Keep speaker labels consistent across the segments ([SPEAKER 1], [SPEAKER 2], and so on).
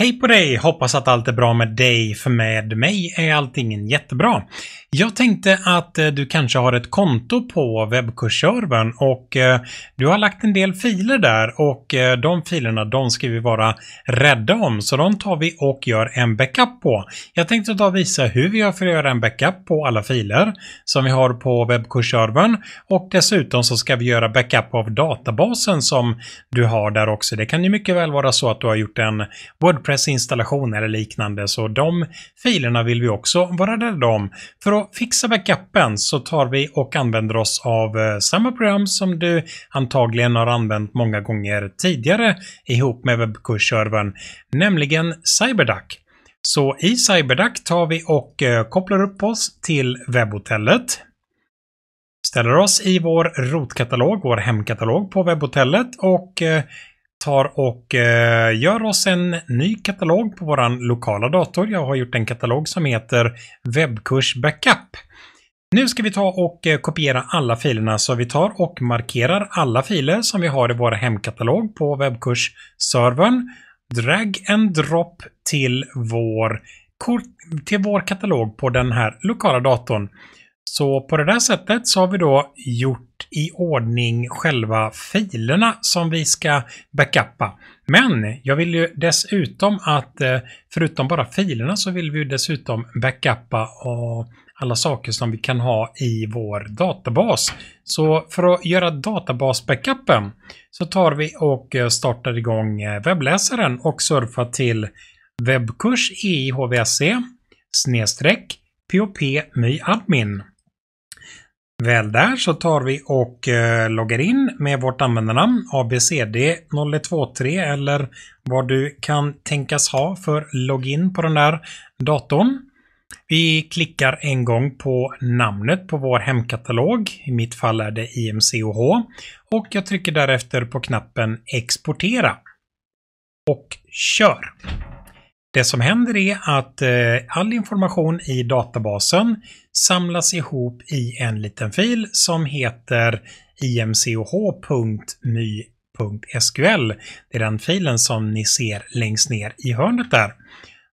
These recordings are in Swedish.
[SPEAKER 1] Hej på dig! Hoppas att allt är bra med dig, för med mig är allting jättebra. Jag tänkte att eh, du kanske har ett konto på webbkursservern och eh, du har lagt en del filer där och eh, de filerna de ska vi vara rädda om så de tar vi och gör en backup på. Jag tänkte ta och visa hur vi gör för att göra en backup på alla filer som vi har på webbkursservern och dessutom så ska vi göra backup av databasen som du har där också. Det kan ju mycket väl vara så att du har gjort en WordPress WordPress-installationer eller liknande, så de filerna vill vi också vara rädda om. För att fixa backupen så tar vi och använder oss av eh, samma program som du antagligen har använt många gånger tidigare ihop med webbkursservern, nämligen CyberDuck. Så i CyberDuck tar vi och eh, kopplar upp oss till webbhotellet ställer oss i vår rotkatalog, vår hemkatalog på webbhotellet och eh, tar och eh, gör oss en ny katalog på våran lokala dator. Jag har gjort en katalog som heter Webbkurs Backup. Nu ska vi ta och eh, kopiera alla filerna så vi tar och markerar alla filer som vi har i vår hemkatalog på webbkursservern. Drag and drop till vår, till vår katalog på den här lokala datorn. Så på det där sättet så har vi då gjort i ordning själva filerna som vi ska backuppa. Men jag vill ju dessutom att, eh, förutom bara filerna, så vill vi ju dessutom backuppa alla saker som vi kan ha i vår databas. Så för att göra databasbackupen så tar vi och eh, startar igång eh, webbläsaren och surfar till webbkurs ehvsc snedstreck popmyadmin. Väl där så tar vi och eh, loggar in med vårt användarnamn abcd0123 eller vad du kan tänkas ha för login på den där datorn. Vi klickar en gång på namnet på vår hemkatalog. I mitt fall är det IMCOH. Och jag trycker därefter på knappen exportera. Och kör! Det som händer är att eh, all information i databasen samlas ihop i en liten fil som heter imcoh.my.sql. Det är den filen som ni ser längst ner i hörnet där.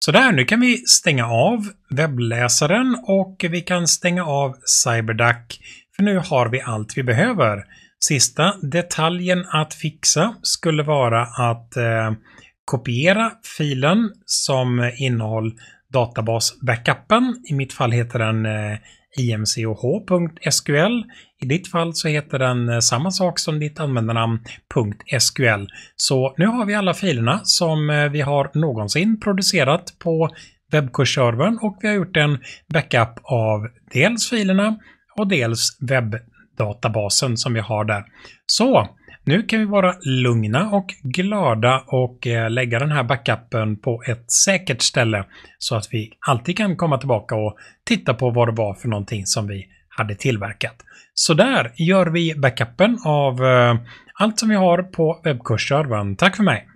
[SPEAKER 1] Så där, nu kan vi stänga av webbläsaren och vi kan stänga av CyberDuck för nu har vi allt vi behöver. Sista detaljen att fixa skulle vara att eh, kopiera filen som innehåll databasbackupen. I mitt fall heter den eh, imcoh.sql. I ditt fall så heter den eh, samma sak som ditt användarnamn .sql. Så nu har vi alla filerna som eh, vi har någonsin producerat på webbkursservern och vi har gjort en backup av dels filerna och dels webbdatabasen som vi har där. Så nu kan vi vara lugna och glada och eh, lägga den här backupen på ett säkert ställe så att vi alltid kan komma tillbaka och titta på vad det var för någonting som vi hade tillverkat. Så där gör vi backupen av eh, allt som vi har på webbkursservern. Tack för mig!